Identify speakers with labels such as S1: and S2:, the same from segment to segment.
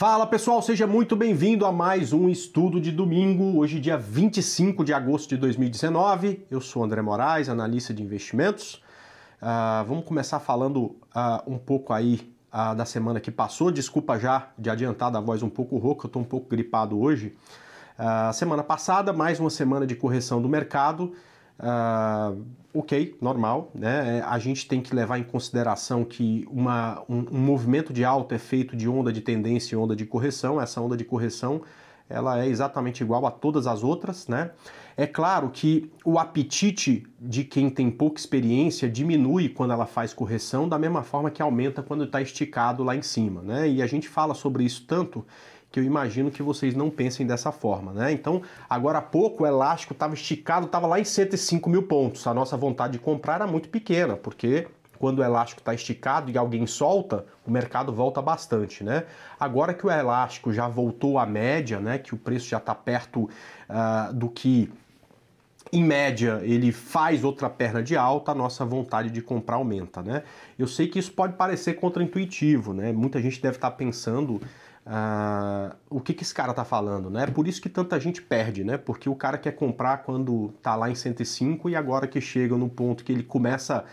S1: Fala pessoal, seja muito bem-vindo a mais um estudo de domingo, hoje dia 25 de agosto de 2019. Eu sou André Moraes, analista de investimentos. Uh, vamos começar falando uh, um pouco aí uh, da semana que passou. Desculpa já de adiantar da voz um pouco rouca, eu estou um pouco gripado hoje. Uh, semana passada, mais uma semana de correção do mercado Uh, ok, normal, né? É, a gente tem que levar em consideração que uma, um, um, movimento de alta é feito de onda de tendência e onda de correção. Essa onda de correção ela é exatamente igual a todas as outras, né? É claro que o apetite de quem tem pouca experiência diminui quando ela faz correção, da mesma forma que aumenta quando está esticado lá em cima, né? E a gente fala sobre isso tanto que eu imagino que vocês não pensem dessa forma, né? Então, agora há pouco o elástico estava esticado, estava lá em 105 mil pontos. A nossa vontade de comprar era muito pequena, porque quando o elástico está esticado e alguém solta, o mercado volta bastante, né? Agora que o elástico já voltou à média, né? Que o preço já está perto uh, do que em média, ele faz outra perna de alta, a nossa vontade de comprar aumenta, né? Eu sei que isso pode parecer contraintuitivo, né? Muita gente deve estar tá pensando ah, o que, que esse cara tá falando, né? Por isso que tanta gente perde, né? Porque o cara quer comprar quando tá lá em 105 e agora que chega no ponto que ele começa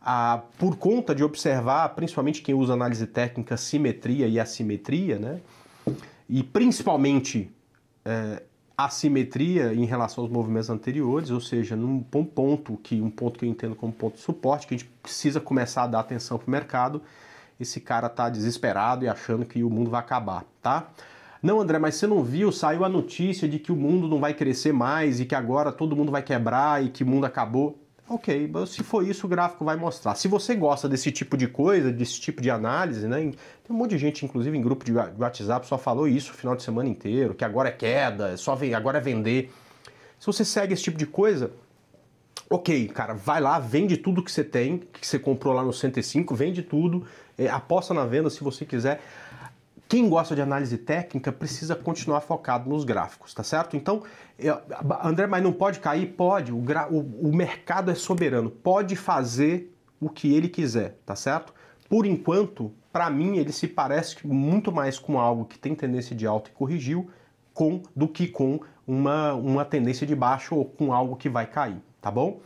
S1: a, por conta de observar, principalmente quem usa análise técnica, simetria e assimetria, né? E principalmente é, assimetria em relação aos movimentos anteriores, ou seja, num ponto que um ponto que eu entendo como ponto de suporte, que a gente precisa começar a dar atenção para o mercado esse cara tá desesperado e achando que o mundo vai acabar, tá? Não, André, mas você não viu? Saiu a notícia de que o mundo não vai crescer mais e que agora todo mundo vai quebrar e que o mundo acabou. Ok, se for isso, o gráfico vai mostrar. Se você gosta desse tipo de coisa, desse tipo de análise, né? Tem um monte de gente, inclusive em grupo de WhatsApp, só falou isso o final de semana inteiro, que agora é queda, só agora é vender. Se você segue esse tipo de coisa, ok, cara, vai lá, vende tudo que você tem, que você comprou lá no 105, vende tudo, é, aposta na venda se você quiser. Quem gosta de análise técnica precisa continuar focado nos gráficos, tá certo? Então, eu, é, André, mas não pode cair? Pode, o, gra, o, o mercado é soberano, pode fazer o que ele quiser, tá certo? Por enquanto, para mim, ele se parece muito mais com algo que tem tendência de alta e corrigiu com, do que com uma, uma tendência de baixo ou com algo que vai cair tá bom?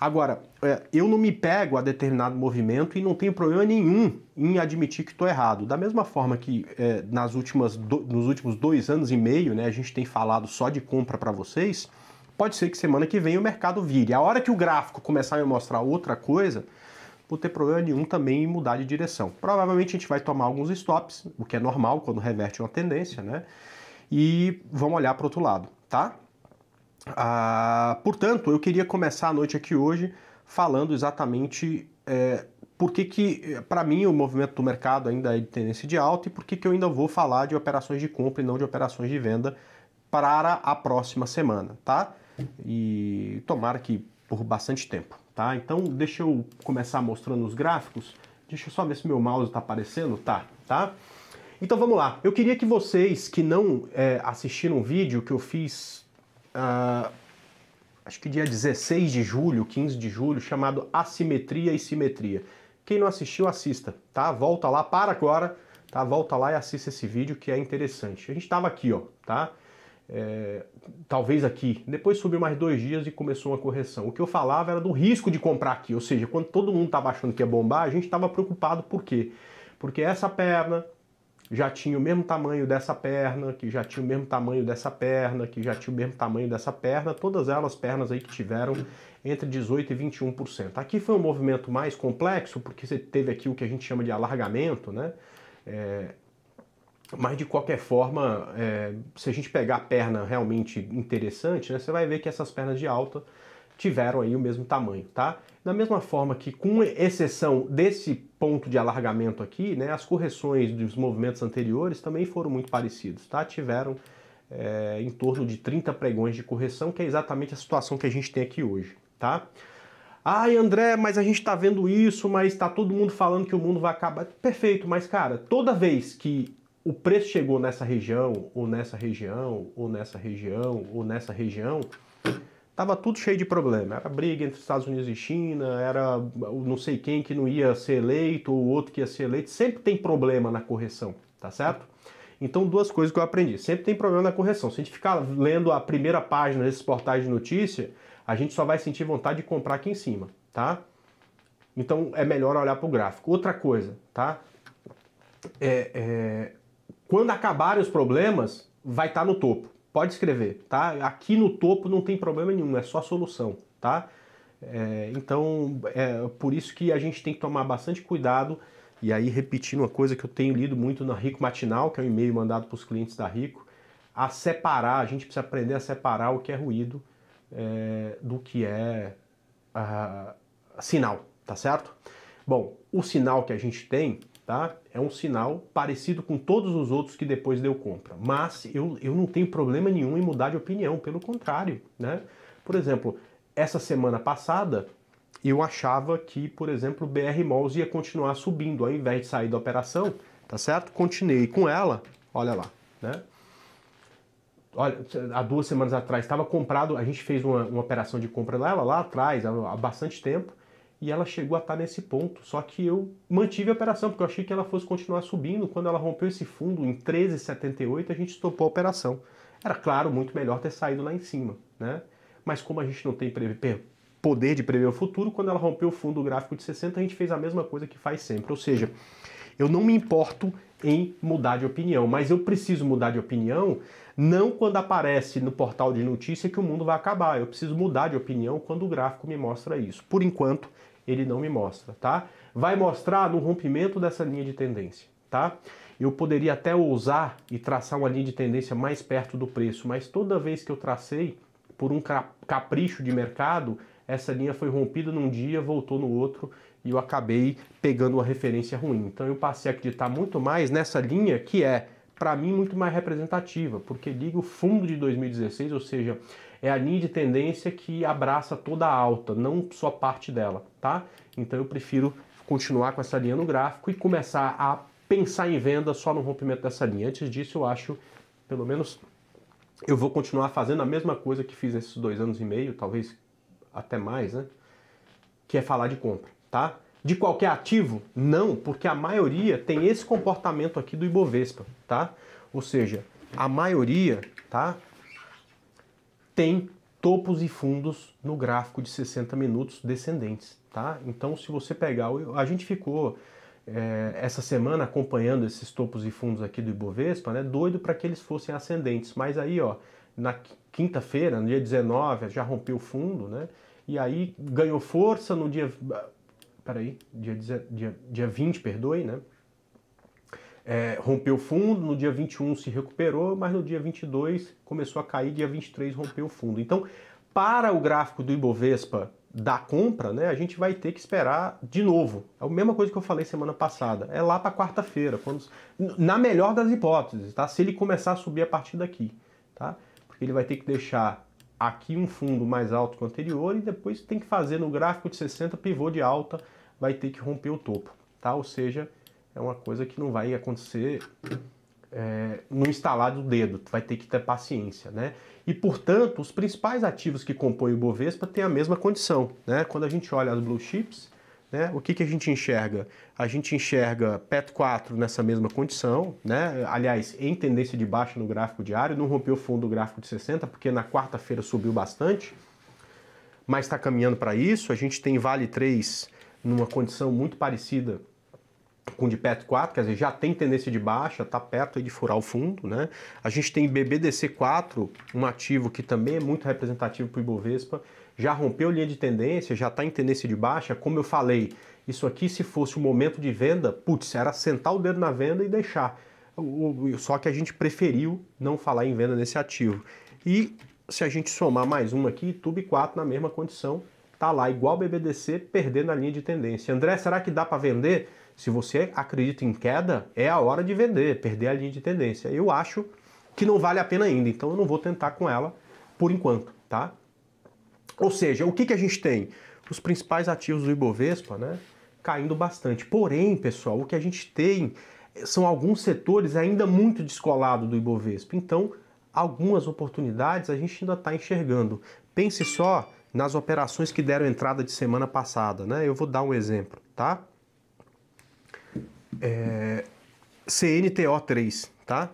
S1: Agora, é, eu não me pego a determinado movimento e não tenho problema nenhum em admitir que estou errado. Da mesma forma que é, nas últimas do, nos últimos dois anos e meio, né, a gente tem falado só de compra para vocês, pode ser que semana que vem o mercado vire. A hora que o gráfico começar a me mostrar outra coisa, vou ter problema nenhum também em mudar de direção. Provavelmente a gente vai tomar alguns stops, o que é normal quando reverte uma tendência, né? E vamos olhar para outro lado, tá? Ah, portanto, eu queria começar a noite aqui hoje falando exatamente é, por que, que para mim, o movimento do mercado ainda é de tendência de alta e por que, que eu ainda vou falar de operações de compra e não de operações de venda para a próxima semana, tá? E tomara que por bastante tempo, tá? Então, deixa eu começar mostrando os gráficos. Deixa eu só ver se meu mouse está aparecendo. Tá, tá? Então vamos lá. Eu queria que vocês que não é, assistiram o vídeo que eu fiz uh, acho que dia 16 de julho, 15 de julho, chamado Assimetria e Simetria. Quem não assistiu, assista, tá? Volta lá, para agora, tá? Volta lá e assista esse vídeo que é interessante. A gente estava aqui, ó, tá? É, talvez aqui. Depois subiu mais dois dias e começou uma correção. O que eu falava era do risco de comprar aqui, ou seja, quando todo mundo estava achando que ia bombar, a gente estava preocupado por quê? Porque essa perna, já tinha o mesmo tamanho dessa perna, que já tinha o mesmo tamanho dessa perna, que já tinha o mesmo tamanho dessa perna, todas elas pernas aí que tiveram entre 18% e 21%. Aqui foi um movimento mais complexo, porque você teve aqui o que a gente chama de alargamento, né? É, mas de qualquer forma, é, se a gente pegar a perna realmente interessante, né, você vai ver que essas pernas de alta tiveram aí o mesmo tamanho, tá? Da mesma forma que, com exceção desse ponto de alargamento aqui, né, as correções dos movimentos anteriores também foram muito parecidos, tá? Tiveram é, em torno de 30 pregões de correção, que é exatamente a situação que a gente tem aqui hoje, tá? Ai, André, mas a gente está vendo isso, mas está todo mundo falando que o mundo vai acabar. Perfeito, mas cara, toda vez que o preço chegou nessa região, ou nessa região, ou nessa região, ou nessa região, Tava tudo cheio de problema. Era briga entre Estados Unidos e China, era não sei quem que não ia ser eleito, ou outro que ia ser eleito. Sempre tem problema na correção, tá certo? Então, duas coisas que eu aprendi. Sempre tem problema na correção. Se a gente ficar lendo a primeira página desses portais de notícia, a gente só vai sentir vontade de comprar aqui em cima, tá? Então, é melhor olhar para o gráfico. Outra coisa, tá? É, é... Quando acabarem os problemas, vai estar tá no topo pode escrever, tá? Aqui no topo não tem problema nenhum, é só solução, tá? É, então, é por isso que a gente tem que tomar bastante cuidado. E aí, repetindo uma coisa que eu tenho lido muito na Rico Matinal, que é um e-mail mandado para os clientes da Rico, a separar, a gente precisa aprender a separar o que é ruído é, do que é uh, sinal, tá certo? Bom, o sinal que a gente tem tá? É um sinal parecido com todos os outros que depois deu compra. Mas eu, eu não tenho problema nenhum em mudar de opinião, pelo contrário, né? Por exemplo, essa semana passada eu achava que, por exemplo, o BR Malls ia continuar subindo ao invés de sair da operação, tá certo? Continuei com ela, olha lá, né? Olha, há duas semanas atrás estava comprado, a gente fez uma, uma operação de compra dela lá atrás, há, há bastante tempo, e ela chegou a estar tá nesse ponto. Só que eu mantive a operação, porque eu achei que ela fosse continuar subindo. Quando ela rompeu esse fundo em 13,78, a gente estopou a operação. Era claro, muito melhor ter saído lá em cima, né? Mas como a gente não tem poder de prever o futuro, quando ela rompeu o fundo gráfico de 60, a gente fez a mesma coisa que faz sempre. Ou seja, eu não me importo em mudar de opinião, mas eu preciso mudar de opinião não quando aparece no portal de notícia que o mundo vai acabar. Eu preciso mudar de opinião quando o gráfico me mostra isso. Por enquanto, ele não me mostra, tá? Vai mostrar no rompimento dessa linha de tendência, tá? Eu poderia até ousar e traçar uma linha de tendência mais perto do preço, mas toda vez que eu tracei por um capricho de mercado, essa linha foi rompida num dia, voltou no outro e eu acabei pegando uma referência ruim. Então eu passei a acreditar muito mais nessa linha que é, para mim, muito mais representativa, porque liga o fundo de 2016, ou seja, é a linha de tendência que abraça toda a alta, não só parte dela, tá? Então eu prefiro continuar com essa linha no gráfico e começar a pensar em venda só no rompimento dessa linha. Antes disso, eu acho, pelo menos, eu vou continuar fazendo a mesma coisa que fiz esses dois anos e meio, talvez até mais, né? Que é falar de compra, tá? De qualquer ativo? Não, porque a maioria tem esse comportamento aqui do Ibovespa, tá? Ou seja, a maioria, tá? tem topos e fundos no gráfico de 60 minutos descendentes, tá? Então, se você pegar, a gente ficou é, essa semana acompanhando esses topos e fundos aqui do Ibovespa, né? Doido para que eles fossem ascendentes, mas aí, ó, na quinta-feira, no dia 19, já rompeu o fundo, né? E aí ganhou força no dia. Ah, peraí, dia, dia, dia 20, perdoe, né? é, rompeu fundo, no dia 21 se recuperou, mas no dia 22 começou a cair, dia 23 rompeu fundo. Então, para o gráfico do Ibovespa da compra, né, a gente vai ter que esperar de novo. É a mesma coisa que eu falei semana passada. É lá para quarta-feira, quando na melhor das hipóteses, tá? Se ele começar a subir a partir daqui, tá? Porque ele vai ter que deixar aqui um fundo mais alto que o anterior e depois tem que fazer no gráfico de 60 pivô de alta, vai ter que romper o topo, tá? Ou seja, é uma coisa que não vai acontecer é, no instalar do dedo, vai ter que ter paciência, né? E, portanto, os principais ativos que compõem o Bovespa têm a mesma condição, né? Quando a gente olha as blue chips, né, o que, que a gente enxerga? A gente enxerga PET 4 nessa mesma condição, né? aliás, em tendência de baixa no gráfico diário, não rompeu o fundo do gráfico de 60, porque na quarta-feira subiu bastante, mas está caminhando para isso. A gente tem Vale 3 numa condição muito parecida com de perto 4, quer dizer, já tem tendência de baixa, está perto de furar o fundo, né? A gente tem BBDC4, um ativo que também é muito representativo para o Ibovespa, já rompeu linha de tendência, já está em tendência de baixa, como eu falei, isso aqui se fosse o um momento de venda, putz, era sentar o dedo na venda e deixar. Só que a gente preferiu não falar em venda nesse ativo. E se a gente somar mais uma aqui, Tube 4 na mesma condição, tá lá igual BBDC, perdendo a linha de tendência. André, será que dá para vender? Se você acredita em queda, é a hora de vender, perder a linha de tendência. Eu acho que não vale a pena ainda, então eu não vou tentar com ela por enquanto, tá? Ou seja, o que, que a gente tem? Os principais ativos do Ibovespa, né? Caindo bastante. Porém, pessoal, o que a gente tem são alguns setores ainda muito descolados do Ibovespa. Então, algumas oportunidades a gente ainda está enxergando. Pense só nas operações que deram entrada de semana passada, né? Eu vou dar um exemplo, tá? é, CNTO3, tá?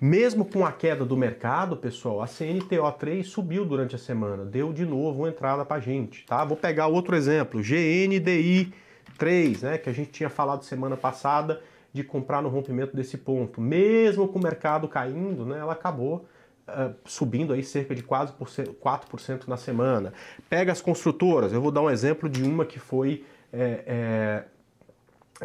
S1: Mesmo com a queda do mercado, pessoal, a CNTO3 subiu durante a semana, deu de novo uma entrada para gente, tá? Vou pegar outro exemplo, GNDI3, né, que a gente tinha falado semana passada de comprar no rompimento desse ponto. Mesmo com o mercado caindo, né, ela acabou uh, subindo aí cerca de quase por 4% na semana. Pega as construtoras, eu vou dar um exemplo de uma que foi é, é,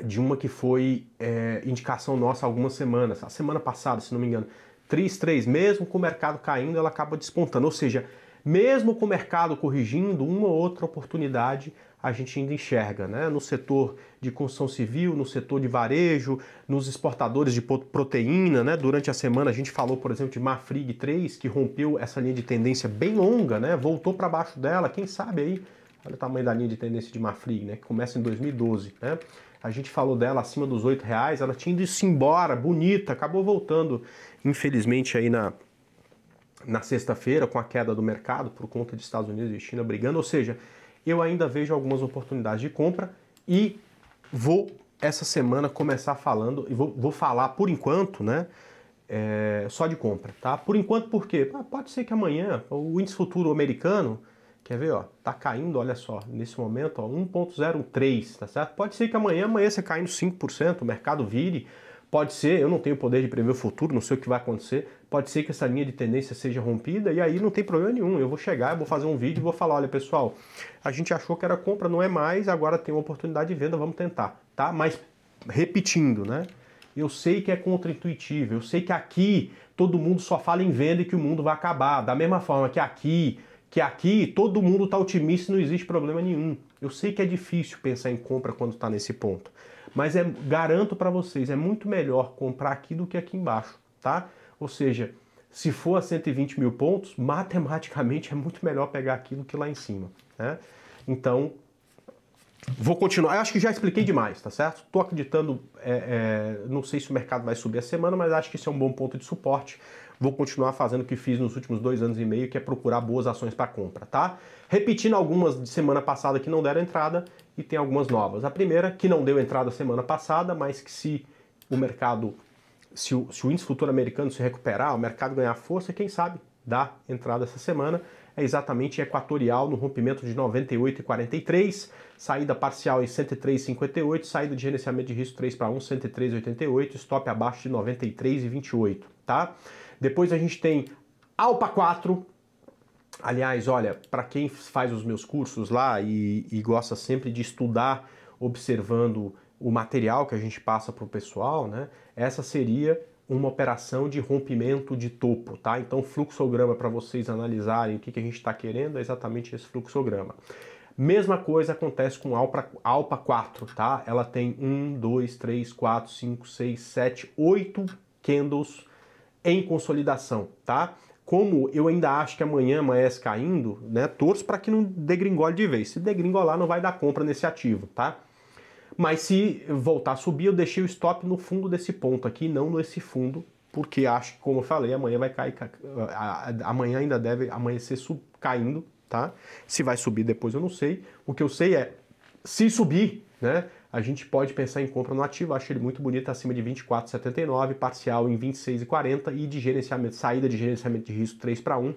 S1: de uma que foi é, indicação nossa há algumas semanas, a semana passada, se não me engano. 3,3, mesmo com o mercado caindo, ela acaba despontando. Ou seja, mesmo com o mercado corrigindo, uma outra oportunidade a gente ainda enxerga, né? No setor de construção civil, no setor de varejo, nos exportadores de proteína, né? Durante a semana a gente falou, por exemplo, de Mafrig 3, que rompeu essa linha de tendência bem longa, né? Voltou para baixo dela, quem sabe aí Olha o tamanho da linha de tendência de Mafrig, né? Que começa em 2012, né? A gente falou dela acima dos R$ reais, ela tinha ido-se embora, bonita, acabou voltando, infelizmente, aí na, na sexta-feira, com a queda do mercado por conta de Estados Unidos e China brigando. Ou seja, eu ainda vejo algumas oportunidades de compra e vou essa semana começar falando, e vou, vou falar por enquanto, né? É, só de compra, tá? Por enquanto, por quê? Ah, pode ser que amanhã o índice futuro americano Quer ver, ó? Tá caindo, olha só, nesse momento, ó, 1.03, tá certo? Pode ser que amanhã, amanhã você caia nos 5%, o mercado vire. Pode ser, eu não tenho poder de prever o futuro, não sei o que vai acontecer. Pode ser que essa linha de tendência seja rompida e aí não tem problema nenhum. Eu vou chegar, eu vou fazer um vídeo e vou falar, olha pessoal, a gente achou que era compra, não é mais, agora tem uma oportunidade de venda, vamos tentar, tá? Mas repetindo, né? Eu sei que é contraintuitivo, eu sei que aqui todo mundo só fala em venda e que o mundo vai acabar. Da mesma forma que aqui que aqui todo mundo está otimista e não existe problema nenhum. Eu sei que é difícil pensar em compra quando está nesse ponto, mas é, garanto para vocês, é muito melhor comprar aqui do que aqui embaixo, tá? Ou seja, se for a 120 mil pontos, matematicamente é muito melhor pegar aqui do que lá em cima, né? Então, vou continuar. Eu acho que já expliquei demais, tá certo? Tô acreditando, é, é, não sei se o mercado vai subir a semana, mas acho que isso é um bom ponto de suporte Vou continuar fazendo o que fiz nos últimos dois anos e meio, que é procurar boas ações para compra, tá? Repetindo algumas de semana passada que não deram entrada e tem algumas novas. A primeira, que não deu entrada semana passada, mas que se o mercado, se o, se o índice futuro americano se recuperar, o mercado ganhar força, quem sabe dá entrada essa semana, é exatamente equatorial no rompimento de 98,43, saída parcial em 103,58, saída de gerenciamento de risco 3 para 1, 103,88, stop abaixo de 93,28, tá? Depois a gente tem Alpa 4. Aliás, olha, para quem faz os meus cursos lá e, e gosta sempre de estudar observando o material que a gente passa para o pessoal, né? Essa seria uma operação de rompimento de topo, tá? Então, fluxograma para vocês analisarem o que, que a gente está querendo é exatamente esse fluxograma. Mesma coisa acontece com Alpa, Alpa 4, tá? Ela tem 1, 2, 3, 4, 5, 6, 7, 8 candles em consolidação, tá? Como eu ainda acho que amanhã amanhece caindo, né? Torço para que não degringole de vez. Se degringolar, não vai dar compra nesse ativo, tá? Mas se voltar a subir, eu deixei o stop no fundo desse ponto aqui, não nesse fundo, porque acho que, como eu falei, amanhã vai cair. Amanhã ainda deve amanhecer sub, caindo, tá? Se vai subir depois, eu não sei. O que eu sei é, se subir, né? a gente pode pensar em compra no ativo, acho ele muito bonito, acima de 24,79, parcial em 26,40 e de gerenciamento, saída de gerenciamento de risco 3 para 1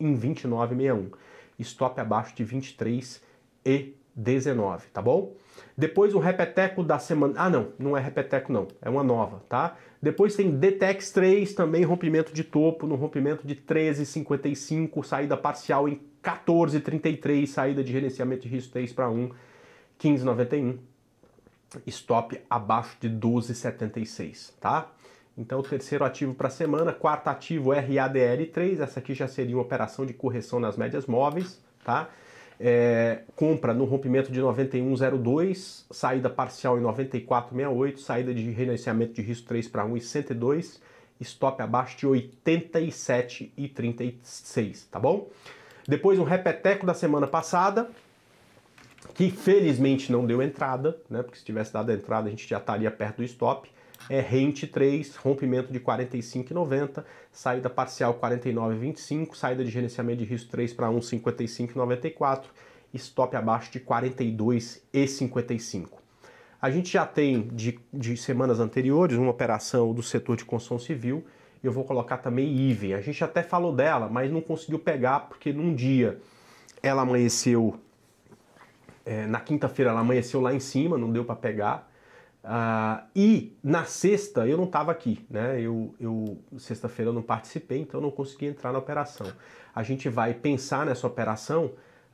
S1: em 29,61. Stop abaixo de 23 e 19, tá bom? Depois um repeteco da semana. Ah, não, não é repeteco, não. É uma nova, tá? Depois tem DTEX 3, também rompimento de topo, no rompimento de 13,55, saída parcial em 14,33, saída de gerenciamento de risco 3 para 1, 15,91 stop abaixo de 12,76, tá? Então, o terceiro ativo para a semana, quarto ativo RADL3, essa aqui já seria uma operação de correção nas médias móveis, tá? É, compra no rompimento de 91,02, saída parcial em 94,68, saída de renunciamento de risco 3 para 1,102, stop abaixo de 87,36, tá bom? Depois um repeteco da semana passada, que felizmente não deu entrada, né? Porque se tivesse dado entrada, a gente já estaria perto do stop. É rente 3, rompimento de 45,90, saída parcial 49,25, saída de gerenciamento de risco 3 para 1,55,94, stop abaixo de 42,55. A gente já tem de, de semanas anteriores uma operação do setor de construção civil, eu vou colocar também IVE. A gente até falou dela, mas não conseguiu pegar porque num dia ela amanheceu é, na quinta-feira ela amanheceu lá em cima, não deu para pegar. Uh, e na sexta eu não estava aqui, né? Eu, eu sexta-feira eu não participei, então eu não consegui entrar na operação. A gente vai pensar nessa operação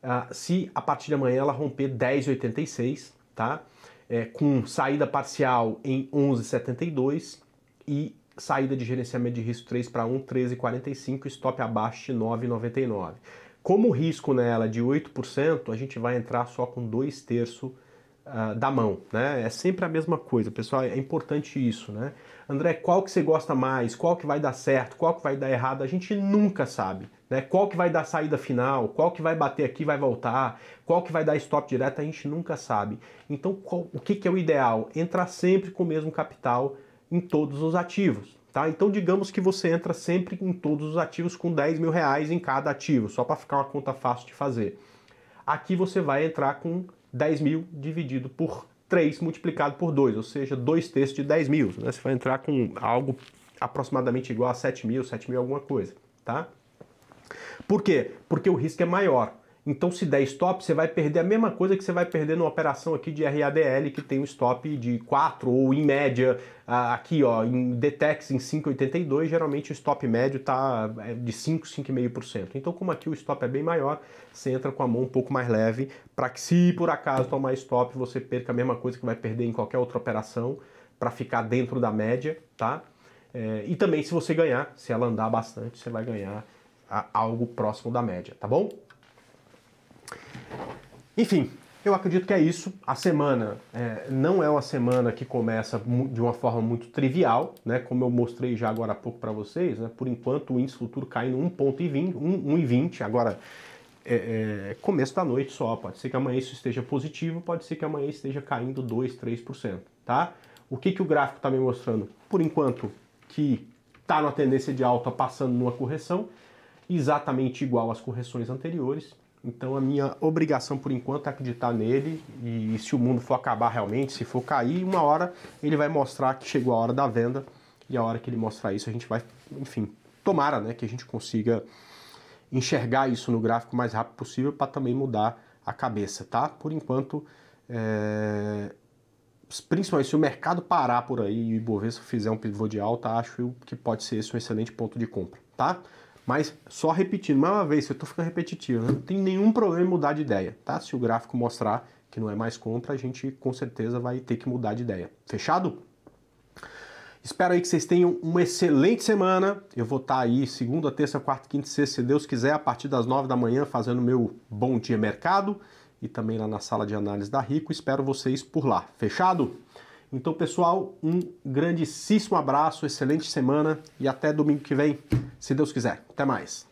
S1: uh, se a partir de amanhã ela romper 10,86, tá? É, com saída parcial em 11,72 e saída de gerenciamento de risco 3 para 1, 13,45, stop abaixo de 9,99. Como o risco nela é de 8%, a gente vai entrar só com dois terços uh, ah, da mão, né? É sempre a mesma coisa, pessoal, é importante isso, né? André, qual que você gosta mais? Qual que vai dar certo? Qual que vai dar errado? A gente nunca sabe, né? Qual que vai dar saída final? Qual que vai bater aqui, vai voltar? Qual que vai dar stop direto? A gente nunca sabe. Então, qual, o que, que é o ideal? Entrar sempre com o mesmo capital em todos os ativos, Tá? Então digamos que você entra sempre em todos os ativos com 10 mil reais em cada ativo, só para ficar uma conta fácil de fazer. Aqui você vai entrar com 10 mil dividido por 3 multiplicado por 2, ou seja, 2 terços de 10 mil. Né? Você vai entrar com algo aproximadamente igual a 7 mil, 7 mil alguma coisa. Tá? Por quê? Porque o risco é maior. Então, se der stop, você vai perder a mesma coisa que você vai perder numa operação aqui de RADL, que tem um stop de 4, ou em média, aqui ó, em Detex em 5,82, geralmente o stop médio tá é, de 5, 5,5%. Então, como aqui o stop é bem maior, você entra com a mão um pouco mais leve, para que se por acaso tomar stop, você perca a mesma coisa que vai perder em qualquer outra operação, para ficar dentro da média, tá? É, e também se você ganhar, se ela andar bastante, você vai ganhar algo próximo da média, tá bom? Enfim, eu acredito que é isso. A semana é, não é uma semana que começa de uma forma muito trivial, né? Como eu mostrei já agora há pouco para vocês, né? Por enquanto o índice futuro caindo 1,20, 1,20. Agora, é, é, começo da noite só. Pode ser que amanhã isso esteja positivo, pode ser que amanhã esteja caindo 2, 3%, tá? O que, que o gráfico está me mostrando? Por enquanto, que está na tendência de alta, passando numa correção, exatamente igual às correções anteriores. Então a minha obrigação por enquanto é acreditar nele e se o mundo for acabar realmente, se for cair, uma hora ele vai mostrar que chegou a hora da venda e a hora que ele mostrar isso a gente vai, enfim, tomara, né, que a gente consiga enxergar isso no gráfico o mais rápido possível para também mudar a cabeça, tá? Por enquanto, é... principalmente se o mercado parar por aí e o Ibovespa fizer um pivô de alta, acho que pode ser esse um excelente ponto de compra, tá? Mas só repetindo, mais uma vez, se eu estou ficando repetitivo, né? não tem nenhum problema em mudar de ideia, tá? Se o gráfico mostrar que não é mais compra, a gente com certeza vai ter que mudar de ideia. Fechado? Espero aí que vocês tenham uma excelente semana. Eu vou estar tá aí segunda, terça, quarta, quinta, sexta, se Deus quiser, a partir das nove da manhã, fazendo meu Bom Dia Mercado e também lá na sala de análise da Rico. Espero vocês por lá. Fechado? Então, pessoal, um grandíssimo abraço, excelente semana e até domingo que vem, se Deus quiser. Até mais.